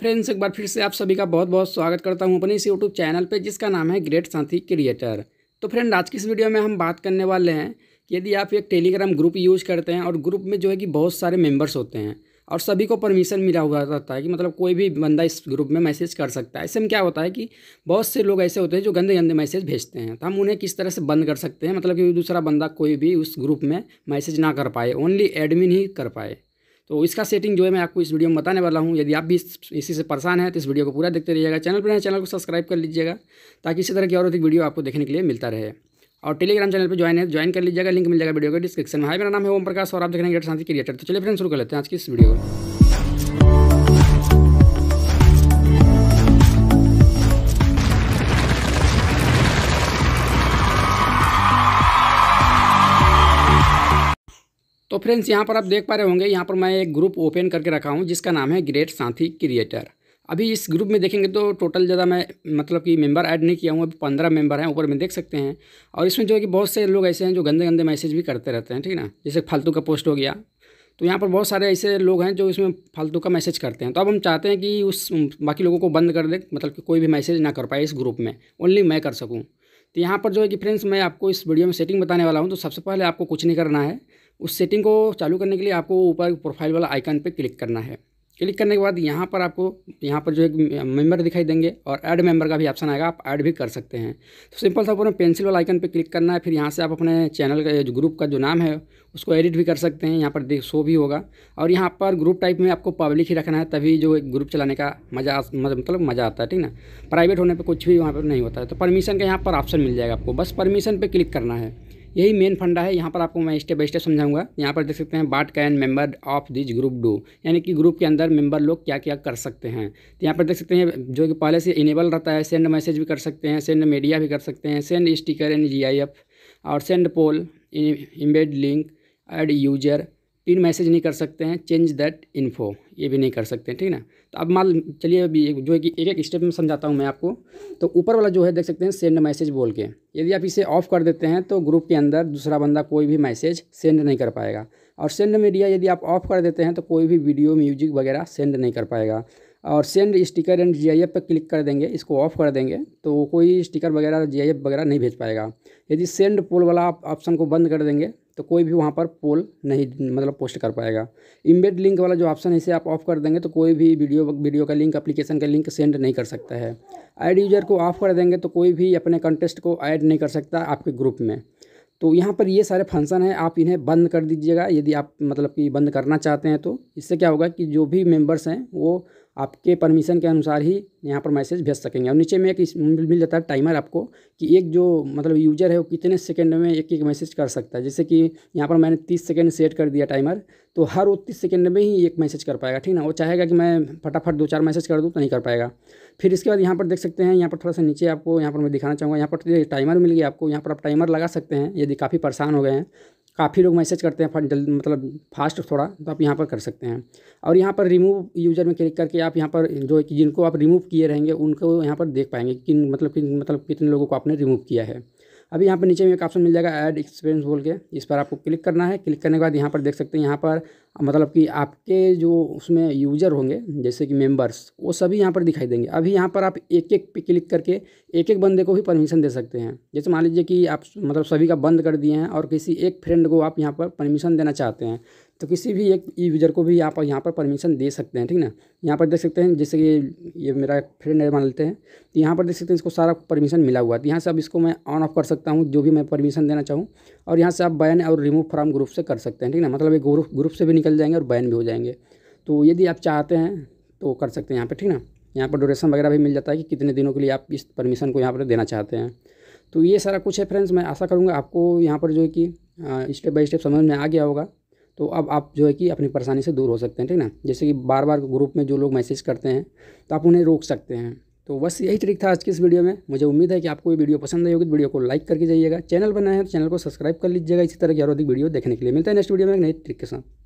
friends एक बार फिर से आप सभी का बहुत बहुत स्वागत करता हूं अपने इस यूट्यूब चैनल पे जिसका नाम है ग्रेट साथी क्रिएटर तो फ्रेंड आज की इस वीडियो में हम बात करने वाले हैं कि यदि आप एक टेलीग्राम ग्रुप यूज़ करते हैं और ग्रुप में जो है कि बहुत सारे मेम्बर्स होते हैं और सभी को परमिशन मिला हुआ रहता है कि मतलब कोई भी बंदा इस ग्रुप में मैसेज कर सकता है ऐसे में क्या होता है कि बहुत से लोग ऐसे होते हैं जो गंदे गंदे मैसेज भेजते हैं तो हम उन्हें किस तरह से बंद कर सकते हैं मतलब कि दूसरा बंदा कोई भी उस ग्रुप में मैसेज ना कर पाए ओनली एडमिन ही कर पाए तो इसका सेटिंग जो है मैं आपको इस वीडियो में बताने वाला हूँ यदि आप भी इसी से परेशान हैं तो इस वीडियो को पूरा देखते रहिएगा चैनल पर चैनल को सब्सक्राइब कर लीजिएगा ताकि इसी तरह की और अधिक वीडियो आपको देखने के लिए मिलता रहे और टेलीग्राम चैनल पर ज्वाइन है ज्वाइन कर लीजिएगा लिंक मिल जाएगा वीडियो के डिस्क्रिप्शन में हाई मेरा नाम है ओम प्रकाश और आप देख रहे हैं शांति क्रिएटर तो चलिए फ्रेंड शुरू कर लेते हैं आज की इस वीडियो को तो फ्रेंड्स यहाँ पर आप देख पा रहे होंगे यहाँ पर मैं एक ग्रुप ओपन करके रखा हूँ जिसका नाम है ग्रेट साथी क्रिएटर अभी इस ग्रुप में देखेंगे तो टोटल ज़्यादा मैं मतलब कि मेंबर ऐड नहीं किया हूँ अभी पंद्रह मेंबर हैं ऊपर में देख सकते हैं और इसमें जो है कि बहुत से लोग ऐसे हैं जो गंदे गंदे मैसेज भी करते रहते हैं ठीक ना जैसे फालतू का पोस्ट हो गया तो यहाँ पर बहुत सारे ऐसे लोग हैं जो इसमें फालतू का मैसेज करते हैं तो अब हम चाहते हैं कि उस बाकी लोगों को बंद कर दे मतलब कि कोई भी मैसेज ना कर पाए इस ग्रुप में ओनली मैं कर सकूँ तो यहाँ पर जो है कि फ्रेंड्स मैं आपको इस वीडियो में सेटिंग बताने वाला हूँ तो सबसे पहले आपको कुछ नहीं करना है उस सेटिंग को चालू करने के लिए आपको ऊपर प्रोफाइल वाला आइकन पर क्लिक करना है क्लिक करने के बाद यहाँ पर आपको यहाँ पर जो एक मेंबर दिखाई देंगे और ऐड मेंबर का भी ऑप्शन आएगा आप ऐड भी कर सकते हैं तो सिंपल सा अपने पेंसिल वाला आइकन पे क्लिक करना है फिर यहाँ से आप अपने चैनल का जो ग्रुप का जो नाम है उसको एडिट भी कर सकते हैं यहाँ पर देख शो भी होगा और यहाँ पर ग्रुप टाइप में आपको पब्लिक ही रखना है तभी जो एक ग्रुप चलाने का मजा मतलब मज़ा आता है ठीक ना प्राइवेट होने पर कुछ भी वहाँ पर नहीं होता है तो परमिशन का यहाँ पर ऑप्शन मिल जाएगा आपको बस परमिशन पर क्लिक करना है यही मेन फंडा है यहाँ पर आपको मैं स्टेप बाई स्टेप समझाऊंगा यहाँ पर देख सकते हैं but can member of this group do यानी कि ग्रुप के अंदर मेंबर लोग क्या क्या कर सकते हैं तो यहाँ पर देख सकते हैं जो कि पहले से इनेबल रहता है सेंड मैसेज भी कर सकते हैं सेंड मीडिया भी कर सकते हैं सेंड स्टिकर एंड जी और send poll embed link add user in message नहीं कर सकते हैं चेंज दैट इन्फो ये भी नहीं कर सकते हैं ठीक ना तो अब मान चलिए अभी जो है कि एक एक स्टेप में समझाता हूँ मैं आपको तो ऊपर वाला जो है देख सकते हैं सेंड मैसेज बोल के यदि आप इसे ऑफ़ कर देते हैं तो ग्रुप के अंदर दूसरा बंदा कोई भी मैसेज सेंड नहीं कर पाएगा और सेंड मीडिया यदि आप ऑफ़ कर देते हैं तो कोई भी वीडियो म्यूजिक वगैरह सेंड नहीं कर पाएगा और send sticker and G I F पर क्लिक कर देंगे इसको ऑफ़ कर देंगे तो कोई स्टिकर वगैरह जी आई एफ वगैरह नहीं भेज पाएगा यदि सेंड पोल वाला आप ऑप्शन को बंद कर देंगे तो कोई भी वहाँ पर पोल नहीं मतलब पोस्ट कर पाएगा इम्बेड लिंक वाला जो ऑप्शन है इसे आप ऑफ कर देंगे तो कोई भी वीडियो वीडियो का लिंक एप्लीकेशन का लिंक सेंड नहीं कर सकता है ऐड यूज़र को ऑफ कर देंगे तो कोई भी अपने कंटेस्ट को ऐड नहीं कर सकता आपके ग्रुप में तो यहाँ पर ये सारे फंक्शन हैं आप इन्हें बंद कर दीजिएगा यदि आप मतलब कि बंद करना चाहते हैं तो इससे क्या होगा कि जो भी मेंबर्स हैं वो आपके परमिशन के अनुसार ही यहाँ पर मैसेज भेज सकेंगे और नीचे में एक मिल जाता है टाइमर आपको कि एक जो मतलब यूज़र है वो कितने सेकंड में एक एक मैसेज कर सकता है जैसे कि यहाँ पर मैंने तीस सेकंड सेट कर दिया टाइमर तो हर वो तीस सेकेंड में ही एक मैसेज कर पाएगा ठीक ना वो चाहेगा कि मैं फटाफट दो चार मैसेज कर दूँ तो नहीं कर पाएगा फिर इसके बाद यहाँ पर देख सकते हैं यहाँ पर थोड़ा सा नीचे आपको यहाँ पर मैं दिखाना चाहूँगा यहाँ पर टाइमर तो मिल गया आपको यहाँ पर आप टाइमर लगा सकते हैं यदि काफ़ी परेशान हो गए हैं काफ़ी लोग मैसेज करते हैं जल्द मतलब फास्ट थोड़ा तो आप यहाँ पर कर सकते हैं और यहाँ पर रिमूव यूज़र में क्लिक करके आप यहाँ पर जो जिनको आप रिमूव किए रहेंगे उनको यहाँ पर देख पाएंगे किन मतलब किन मतलब कितने लोगों को आपने रिमूव किया है अभी यहाँ पर नीचे में एक ऑप्शन मिल जाएगा ऐड एक्सपीरियंस बोल के इस पर आपको क्लिक करना है क्लिक करने के बाद यहाँ पर देख सकते हैं यहाँ पर मतलब कि आपके जो उसमें यूज़र होंगे जैसे कि मेंबर्स वो सभी यहाँ पर दिखाई देंगे अभी यहाँ पर आप एक एक पे क्लिक करके एक एक बंदे को भी परमिशन दे सकते हैं जैसे मान लीजिए कि आप मतलब सभी का बंद कर दिए हैं और किसी एक फ्रेंड को आप यहाँ पर परमिशन देना चाहते हैं तो किसी भी एक यूज़र को भी आप यहाँ पर परमिशन दे सकते हैं ठीक ना यहाँ पर देख सकते हैं जैसे कि ये मेरा फ्रेंड है मान लेते हैं तो यहाँ पर देख सकते हैं इसको सारा परमिशन मिला हुआ है तो यहाँ से अब इसको मैं ऑन ऑफ कर सकता हूँ जो भी मैं परमिशन देना चाहूँ और यहाँ से आप बैन और रिमूव फ्राम ग्रुप से कर सकते हैं ठीक ना मतलब ये ग्रुप ग्रुप से भी निकल निकल जाएंगे और बैन भी हो जाएंगे तो यदि आप चाहते हैं तो कर सकते हैं यहाँ पर ठीक ना यहाँ पर डोरेशन वगैरह भी मिल जाता है कि कितने दिनों के लिए आप इस परमिशन को यहाँ पर देना चाहते हैं तो ये सारा कुछ है फ्रेंड्स मैं आशा करूँगा आपको यहाँ पर जो है कि स्टेप बाई स्टेप समझ में आ गया होगा तो अब आप जो है कि अपनी परेशानी से दूर हो सकते हैं ठीक ना जैसे कि बार बार ग्रुप में जो लोग मैसेज करते हैं तो आप उन्हें रोक सकते हैं तो बस यही ट्रिक था आज की इस वीडियो में मुझे उम्मीद है कि आपको ये वीडियो पसंद आई होगी तो वीडियो को लाइक करके जाइएगा चैनल बनाए हैं तो चैनल को सब्सक्राइब कर लीजिएगा इसी तरह की और अधिक वीडियो देखने के लिए मिलता है नेक्स्ट वीडियो में एक नई ट्रिक के साथ